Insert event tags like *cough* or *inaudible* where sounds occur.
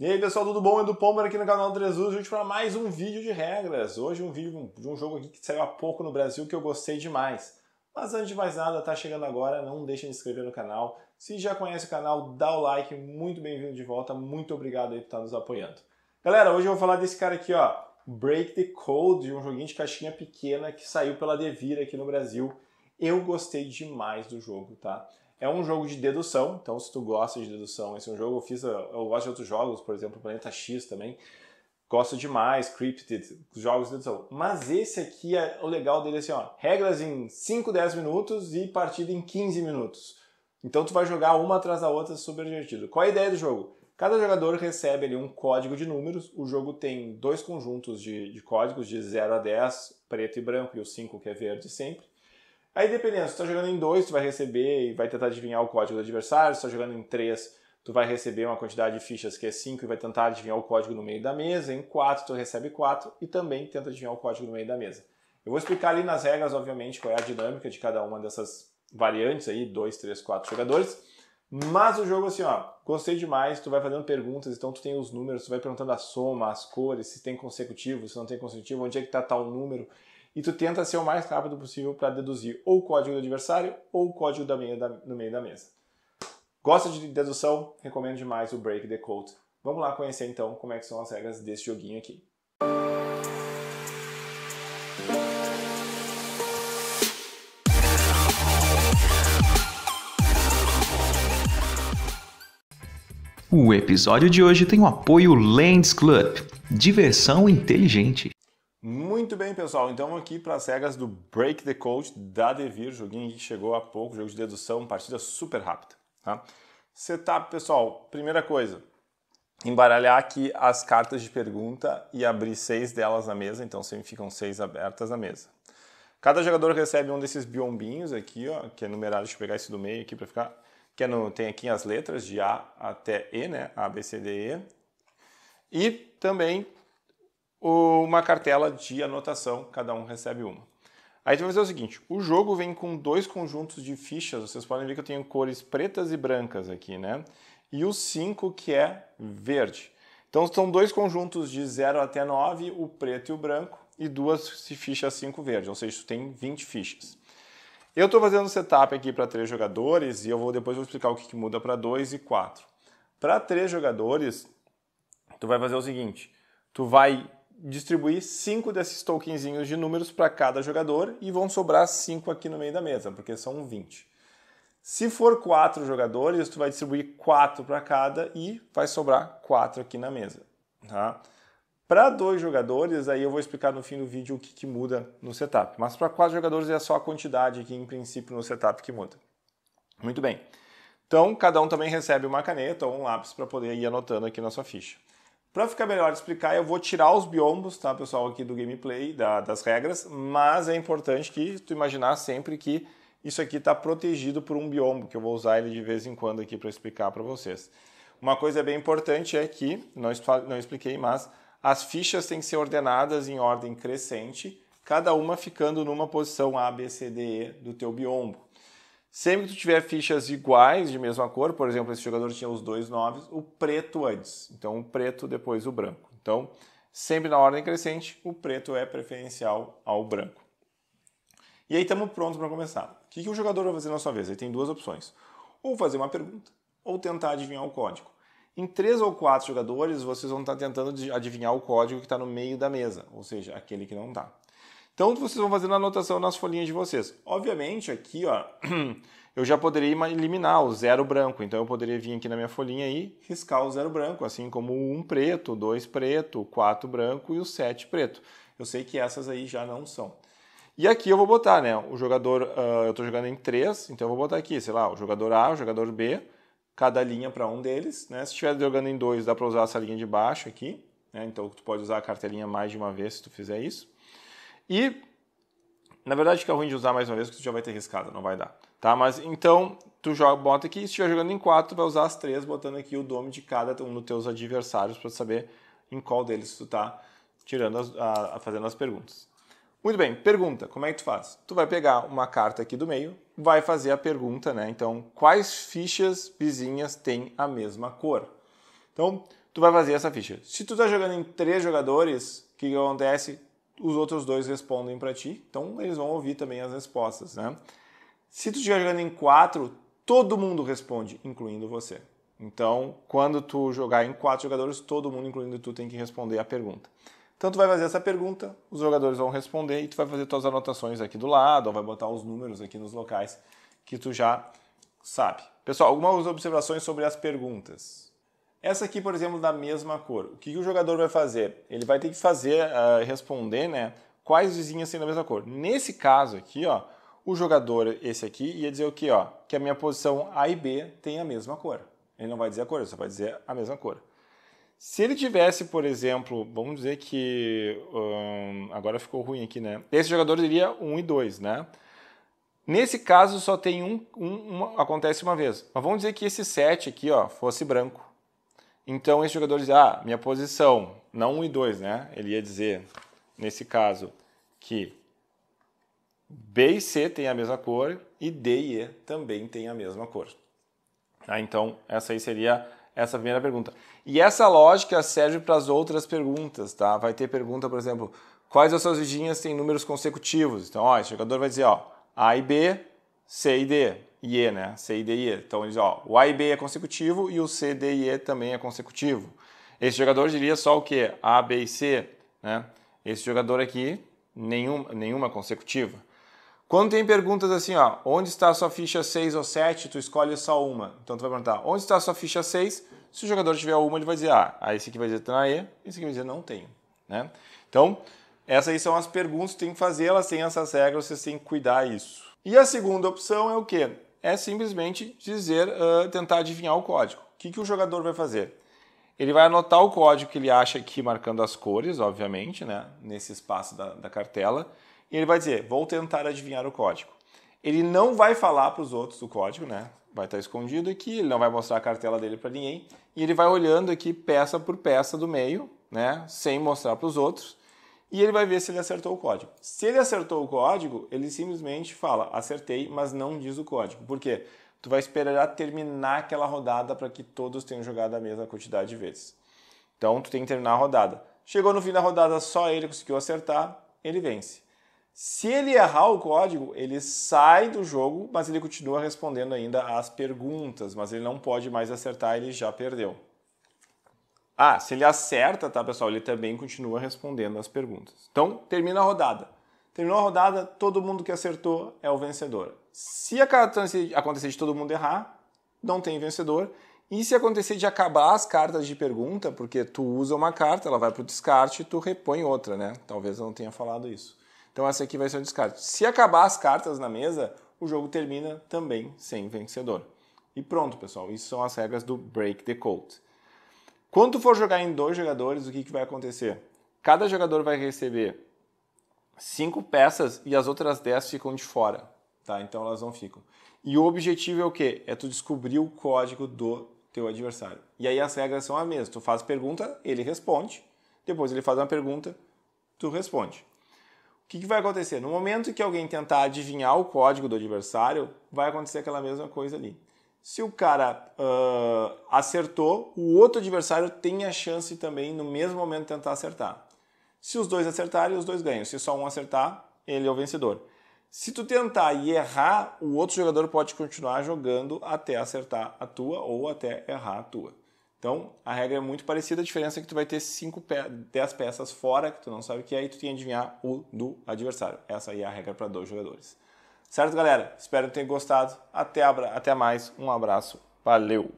E aí pessoal, tudo bom? Edu Pomber aqui no canal do Jesus, gente para mais um vídeo de regras. Hoje um vídeo de um jogo aqui que saiu há pouco no Brasil que eu gostei demais. Mas antes de mais nada, tá chegando agora, não deixa de se inscrever no canal. Se já conhece o canal, dá o like, muito bem-vindo de volta, muito obrigado aí por estar nos apoiando. Galera, hoje eu vou falar desse cara aqui, ó, Break the Code, um joguinho de caixinha pequena que saiu pela Devir aqui no Brasil. Eu gostei demais do jogo, tá? É um jogo de dedução, então se tu gosta de dedução, esse é um jogo eu fiz, eu gosto de outros jogos, por exemplo, Planeta X também, gosto demais, Cryptid, jogos de dedução. Mas esse aqui, é, o legal dele é assim, ó, regras em 5, 10 minutos e partida em 15 minutos. Então tu vai jogar uma atrás da outra, super divertido. Qual é a ideia do jogo? Cada jogador recebe ali um código de números, o jogo tem dois conjuntos de, de códigos, de 0 a 10, preto e branco, e o 5 que é verde sempre. Aí dependendo, se tu tá jogando em 2, tu vai receber e vai tentar adivinhar o código do adversário, se tu tá jogando em 3, tu vai receber uma quantidade de fichas que é 5 e vai tentar adivinhar o código no meio da mesa, em 4 tu recebe 4 e também tenta adivinhar o código no meio da mesa. Eu vou explicar ali nas regras, obviamente, qual é a dinâmica de cada uma dessas variantes aí, 2, 3, 4 jogadores, mas o jogo assim, ó, gostei demais, tu vai fazendo perguntas, então tu tem os números, tu vai perguntando a soma, as cores, se tem consecutivo, se não tem consecutivo, onde é que tá tal número, e tu tenta ser o mais rápido possível para deduzir ou o código do adversário ou o código da meia da, no meio da mesa. Gosta de dedução? Recomendo demais o Break the Code. Vamos lá conhecer então como é que são as regras desse joguinho aqui. O episódio de hoje tem o apoio Lands Club, diversão inteligente. Muito bem, pessoal. Então, aqui para as regras do Break the Code da Devir, joguinho que chegou há pouco, jogo de dedução, partida super rápida. Tá? Setup, pessoal, primeira coisa, embaralhar aqui as cartas de pergunta e abrir seis delas na mesa, então sempre ficam seis abertas na mesa. Cada jogador recebe um desses biombinhos aqui, ó, que é numerado, deixa eu pegar esse do meio aqui para ficar, que é no, tem aqui as letras de A até E, né? A, B, C, D, E. E também uma cartela de anotação, cada um recebe uma. Aí você vai fazer o seguinte: o jogo vem com dois conjuntos de fichas, vocês podem ver que eu tenho cores pretas e brancas aqui, né? E o 5 que é verde. Então são dois conjuntos de 0 até 9, o preto e o branco, e duas fichas 5 verde, ou seja, tem 20 fichas. Eu estou fazendo um setup aqui para três jogadores e eu vou depois vou explicar o que, que muda para dois e quatro. Para três jogadores, tu vai fazer o seguinte: tu vai distribuir cinco desses tokenzinhos de números para cada jogador e vão sobrar cinco aqui no meio da mesa, porque são 20. Se for quatro jogadores, tu vai distribuir quatro para cada e vai sobrar quatro aqui na mesa. Tá? Para dois jogadores, aí eu vou explicar no fim do vídeo o que, que muda no setup. Mas para quatro jogadores é só a quantidade aqui, em princípio, no setup que muda. Muito bem. Então, cada um também recebe uma caneta ou um lápis para poder ir anotando aqui na sua ficha. Para ficar melhor de explicar, eu vou tirar os biombos, tá, pessoal, aqui do gameplay, da, das regras, mas é importante que tu imaginar sempre que isso aqui está protegido por um biombo, que eu vou usar ele de vez em quando aqui para explicar para vocês. Uma coisa bem importante é que, não, não expliquei, mas as fichas têm que ser ordenadas em ordem crescente, cada uma ficando numa posição A, B, C, D, E do teu biombo. Sempre que tu tiver fichas iguais, de mesma cor, por exemplo, esse jogador tinha os dois noves, o preto antes. Então, o preto, depois o branco. Então, sempre na ordem crescente, o preto é preferencial ao branco. E aí estamos prontos para começar. O que, que o jogador vai fazer na sua vez? Ele tem duas opções. Ou fazer uma pergunta, ou tentar adivinhar o código. Em três ou quatro jogadores, vocês vão estar tentando adivinhar o código que está no meio da mesa, ou seja, aquele que não está. Então vocês vão fazendo a anotação nas folhinhas de vocês. Obviamente aqui, ó, *clears throat* eu já poderia eliminar o zero branco. Então eu poderia vir aqui na minha folhinha e riscar o zero branco, assim como o um preto, dois preto, quatro branco e o sete preto. Eu sei que essas aí já não são. E aqui eu vou botar, né? O jogador, uh, eu estou jogando em três, então eu vou botar aqui, sei lá, o jogador A, o jogador B, cada linha para um deles, né? Se estiver jogando em dois, dá para usar essa linha de baixo aqui, né? Então tu pode usar a cartelinha mais de uma vez se tu fizer isso. E, na verdade, fica é ruim de usar mais uma vez, porque tu já vai ter riscado não vai dar. Tá? Mas então, tu joga, bota aqui, se estiver jogando em 4, vai usar as três, botando aqui o domo de cada um dos teus adversários para saber em qual deles tu tá tirando as, a, a, fazendo as perguntas. Muito bem, pergunta, como é que tu faz? Tu vai pegar uma carta aqui do meio, vai fazer a pergunta, né? Então, quais fichas vizinhas têm a mesma cor? Então, tu vai fazer essa ficha. Se tu tá jogando em três jogadores, o que, que acontece? os outros dois respondem para ti, então eles vão ouvir também as respostas, né? Se tu estiver jogando em quatro, todo mundo responde, incluindo você. Então, quando tu jogar em quatro jogadores, todo mundo, incluindo tu, tem que responder a pergunta. Então tu vai fazer essa pergunta, os jogadores vão responder e tu vai fazer tuas anotações aqui do lado, ou vai botar os números aqui nos locais que tu já sabe. Pessoal, algumas observações sobre as perguntas. Essa aqui, por exemplo, da mesma cor. O que o jogador vai fazer? Ele vai ter que fazer, uh, responder, né? Quais vizinhas têm da mesma cor? Nesse caso aqui, ó, o jogador, esse aqui, ia dizer o quê? Ó, que a minha posição A e B tem a mesma cor. Ele não vai dizer a cor, ele só vai dizer a mesma cor. Se ele tivesse, por exemplo, vamos dizer que. Hum, agora ficou ruim aqui, né? Esse jogador diria 1 e 2, né? Nesse caso, só tem um, um uma, acontece uma vez. Mas vamos dizer que esse 7 aqui ó, fosse branco. Então esse jogador dizia, ah, minha posição, não 1 e 2, né? Ele ia dizer, nesse caso, que B e C têm a mesma cor e D e E também têm a mesma cor. Ah, então, essa aí seria essa primeira pergunta. E essa lógica serve para as outras perguntas, tá? Vai ter pergunta, por exemplo, quais as suas vidinhas têm números consecutivos? Então, ó, esse jogador vai dizer, ó, A e B, C e D e E, né? C, D e E. Então eles, ó, o A e B é consecutivo e o C, D e E também é consecutivo. Esse jogador diria só o quê? A, B e C, né? Esse jogador aqui, nenhuma nenhuma consecutiva. Quando tem perguntas assim, ó, onde está a sua ficha 6 ou 7, tu escolhe só uma. Então tu vai perguntar, onde está a sua ficha 6? Se o jogador tiver uma, ele vai dizer, ah, aí ah, esse aqui vai dizer, tá na E, esse aqui vai dizer, não tenho, né? Então, essas aí são as perguntas que tem que fazer, elas sem essas regras, você tem que cuidar isso. E a segunda opção é o quê? é simplesmente dizer, uh, tentar adivinhar o código. O que, que o jogador vai fazer? Ele vai anotar o código que ele acha aqui, marcando as cores, obviamente, né, nesse espaço da, da cartela, e ele vai dizer, vou tentar adivinhar o código. Ele não vai falar para os outros do código, né? Vai estar tá escondido aqui, ele não vai mostrar a cartela dele para ninguém, e ele vai olhando aqui peça por peça do meio, né, sem mostrar para os outros, e ele vai ver se ele acertou o código. Se ele acertou o código, ele simplesmente fala acertei, mas não diz o código. Por quê? Tu vai esperar terminar aquela rodada para que todos tenham jogado a mesma quantidade de vezes. Então tu tem que terminar a rodada. Chegou no fim da rodada, só ele conseguiu acertar, ele vence. Se ele errar o código, ele sai do jogo, mas ele continua respondendo ainda as perguntas, mas ele não pode mais acertar, ele já perdeu. Ah, se ele acerta, tá, pessoal? Ele também continua respondendo as perguntas. Então, termina a rodada. Terminou a rodada, todo mundo que acertou é o vencedor. Se acontecer de todo mundo errar, não tem vencedor. E se acontecer de acabar as cartas de pergunta, porque tu usa uma carta, ela vai para o descarte e tu repõe outra, né? Talvez eu não tenha falado isso. Então essa aqui vai ser o descarte. Se acabar as cartas na mesa, o jogo termina também sem vencedor. E pronto, pessoal. Isso são as regras do Break the Code. Quando for jogar em dois jogadores, o que, que vai acontecer? Cada jogador vai receber cinco peças e as outras 10 ficam de fora, tá? Então elas não ficam. E o objetivo é o quê? É tu descobrir o código do teu adversário. E aí as regras são a mesma. Tu faz pergunta, ele responde. Depois ele faz uma pergunta, tu responde. O que, que vai acontecer? No momento que alguém tentar adivinhar o código do adversário, vai acontecer aquela mesma coisa ali. Se o cara uh, acertou, o outro adversário tem a chance também, no mesmo momento, de tentar acertar. Se os dois acertarem, os dois ganham. Se só um acertar, ele é o vencedor. Se tu tentar e errar, o outro jogador pode continuar jogando até acertar a tua ou até errar a tua. Então, a regra é muito parecida, a diferença é que tu vai ter 5, 10 peças fora, que tu não sabe o que é, e tu tem que adivinhar o do adversário. Essa aí é a regra para dois jogadores. Certo, galera? Espero que tenham gostado. Até, abra... Até mais. Um abraço. Valeu!